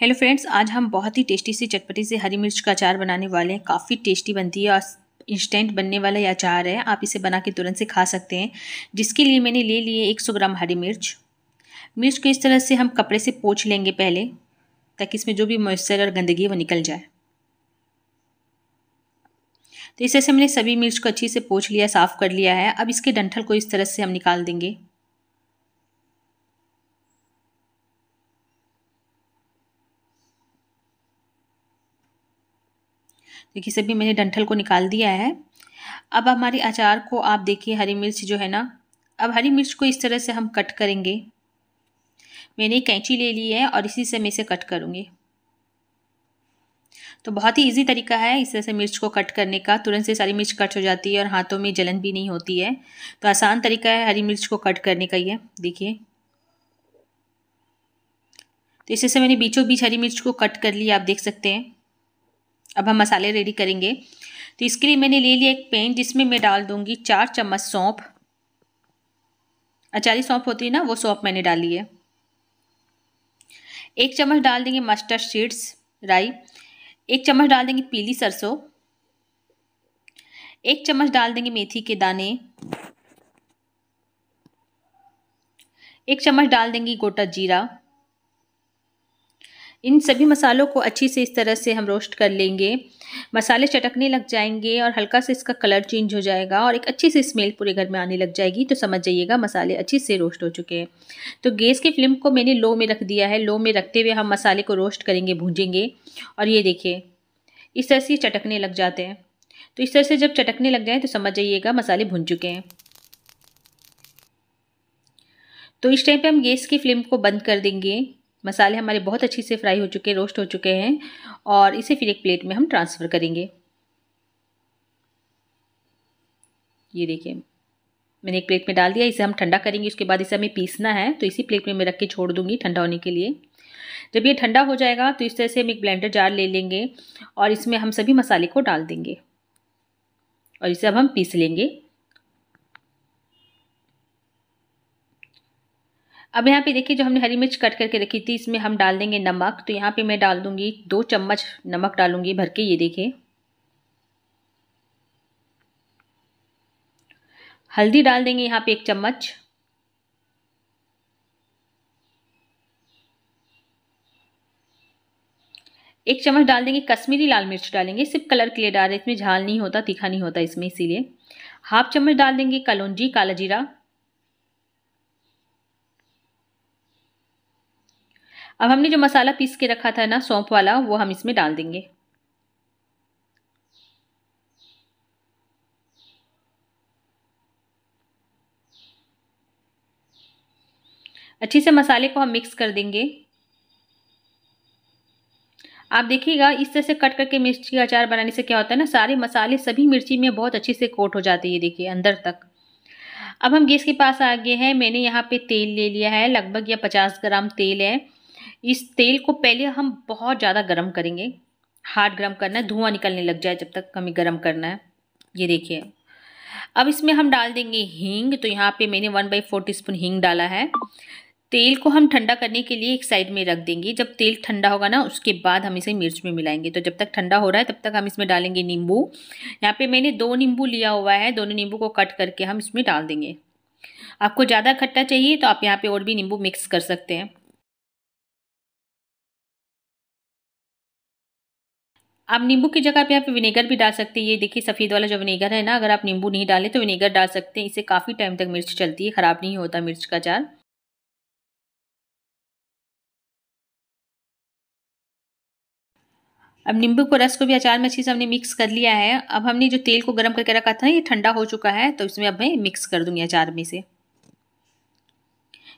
hello friends आज हम बहुत ही टेस्टी सी चटपटी से हरी मिर्च का अचार बनाने वाले हैं काफ़ी टेस्टी बनती है और इंस्टेंट बनने वाला यह अचार है आप इसे बना के तुरंत से खा सकते हैं जिसके लिए मैंने ले लिए 100 ग्राम हरी मिर्च मिर्च को इस तरह से हम कपड़े से पोछ लेंगे पहले ताकि इसमें जो भी मॉइस्चर और गंदगी है वो निकल जाए तो इस तरह से मैंने सभी मिर्च को अच्छे से पोछ लिया साफ़ कर लिया है अब इसके डंठल को इस तरह से हम निकाल देंगे देखिए सभी मैंने डंठल को निकाल दिया है अब हमारे अचार को आप देखिए हरी मिर्च जो है ना अब हरी मिर्च को इस तरह से हम कट करेंगे मैंने कैंची ले ली है और इसी से मैं इसे कट करूँगी तो बहुत ही इजी तरीका है इस तरह से मिर्च को कट करने का तुरंत से सारी मिर्च कट हो जाती है और हाथों में जलन भी नहीं होती है तो आसान तरीका है हरी मिर्च को कट करने का ये देखिए तो इसी से मैंने बीचों बीच हरी मिर्च को कट कर लिया आप देख सकते हैं अब हम मसाले रेडी करेंगे तो इसके लिए मैंने ले लिया एक पेन जिसमें मैं डाल दूंगी चार चम्मच सौंप अचारी सौंप होती है ना वो सौंप मैंने डाली है एक चम्मच डाल देंगे मस्टर्ड सीड्स राई एक चम्मच डाल देंगे पीली सरसों एक चम्मच डाल देंगे मेथी के दाने एक चम्मच डाल देंगे गोटा जीरा इन सभी मसालों को अच्छी से इस तरह से हम रोस्ट कर लेंगे मसाले चटकने लग जाएंगे और हल्का से इसका कलर चेंज हो जाएगा और एक अच्छी सी स्मेल पूरे घर में आने लग जाएगी तो समझ जाइएगा मसाले अच्छे से रोस्ट हो चुके हैं तो गैस की फ्लेम को मैंने लो में रख दिया है लो में रखते हुए हम मसाले को रोस्ट करेंगे भूंजेंगे और ये देखिए इस तरह से चटकने लग जाते हैं तो इस तरह से जब चटकने लग जाए तो समझ जाइएगा मसाले भुन चुके हैं तो इस टाइम पे हम गैस की फ्लेम को बंद कर देंगे मसाले हमारे बहुत अच्छे से फ्राई हो चुके रोस्ट हो चुके हैं और इसे फिर एक प्लेट में हम ट्रांसफ़र करेंगे ये देखिए मैंने एक प्लेट में डाल दिया इसे हम ठंडा करेंगे उसके बाद इसे हमें पीसना है तो इसी प्लेट में मैं रख के छोड़ दूँगी ठंडा होने के लिए जब ये ठंडा हो जाएगा तो इस तरह से हम एक ब्लेंडर जार ले लेंगे और इसमें हम सभी मसाले को डाल देंगे और इसे अब हम पीस लेंगे अब यहाँ पे देखिए जो हमने हरी मिर्च कट करके रखी थी इसमें हम डाल देंगे नमक तो यहाँ पे मैं डाल दूँगी दो चम्मच नमक डालूँगी भर के ये देखिए हल्दी डाल देंगे यहाँ पे एक चम्मच एक चम्मच डाल देंगे कश्मीरी लाल मिर्च डालेंगे सिर्फ कलर के लिए डाल रहे इसमें झाल नहीं होता तीखा नहीं होता इसमें इसीलिए हाफ चम्मच डाल देंगे कलौजी काला जीरा अब हमने जो मसाला पीस के रखा था ना सौंप वाला वो हम इसमें डाल देंगे अच्छे से मसाले को हम मिक्स कर देंगे आप देखिएगा इस तरह से कट करके मिर्ची का अचार बनाने से क्या होता है ना सारे मसाले सभी मिर्ची में बहुत अच्छे से कोट हो जाते हैं देखिए अंदर तक अब हम गैस के पास आ गए हैं मैंने यहाँ पे तेल ले लिया है लगभग यह पचास ग्राम तेल है इस तेल को पहले हम बहुत ज़्यादा गर्म करेंगे हार्ड गर्म करना है धुआं निकलने लग जाए जब तक हमें गर्म करना है ये देखिए अब इसमें हम डाल देंगे हींग तो यहाँ पे मैंने one by four teaspoon हींग डाला है तेल को हम ठंडा करने के लिए एक साइड में रख देंगे जब तेल ठंडा होगा ना उसके बाद हम इसे मिर्च में मिलाएंगे तो जब तक ठंडा हो रहा है तब तक हम इसमें डालेंगे नींबू यहाँ पे मैंने दो नींबू लिया हुआ है दोनों नींबू को कट करके हम इसमें डाल देंगे आपको ज़्यादा खट्टा चाहिए तो आप यहाँ पे और भी नींबू मिक्स कर सकते हैं आप नींबू की जगह पे आप विनेगर भी डाल सकते हैं ये देखिए सफ़ेद वाला जो विनेगर है ना अगर आप नींबू नहीं डालें तो विनेगर डाल सकते हैं इससे काफ़ी टाइम तक मिर्च चलती है ख़राब नहीं होता मिर्च का अचार अब नींबू को रस को भी अचार में अच्छे से हमने मिक्स कर लिया है अब हमने जो तेल को गर्म करके रखा था ये ठंडा हो चुका है तो इसमें अब मैं मिक्स कर दूंगी अचार में से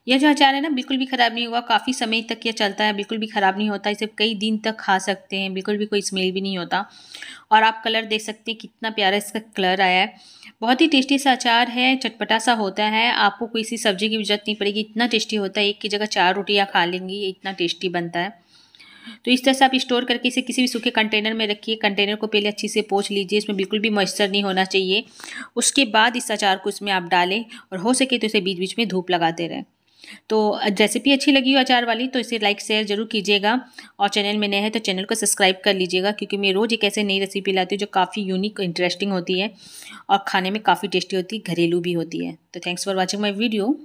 यह जो अचार है ना बिल्कुल भी ख़राब नहीं हुआ काफ़ी समय तक यह चलता है बिल्कुल भी ख़राब नहीं होता इसे कई दिन तक खा सकते हैं बिल्कुल भी कोई स्मेल भी नहीं होता और आप कलर देख सकते हैं कितना प्यारा इसका कलर आया है बहुत ही टेस्टी सा अचार है चटपटा सा होता है आपको कोई सी सब्ज़ी की जरूरत नहीं पड़ेगी इतना टेस्टी होता है एक की जगह चार रोटियाँ खा लेंगी इतना टेस्टी बनता है तो इस तरह से आप स्टोर करके इसे किसी भी सूखे कंटेनर में रखिए कंटेनर को पहले अच्छे से पोछ लीजिए इसमें बिल्कुल भी मॉइस्चर नहीं होना चाहिए उसके बाद इस अचार को इसमें आप डालें और हो सके तो इसे बीच बीच में धूप लगाते रहें तो रेसिपी अच्छी लगी हो अचार वाली तो इसे लाइक शेयर जरूर कीजिएगा और चैनल में नए हैं तो चैनल को सब्सक्राइब कर लीजिएगा क्योंकि मैं रोज़ एक ऐसे नई रेसिपी लाती हूँ जो काफ़ी यूनिक इंटरेस्टिंग होती है और खाने में काफ़ी टेस्टी होती है घरेलू भी होती है तो thanks for watching my video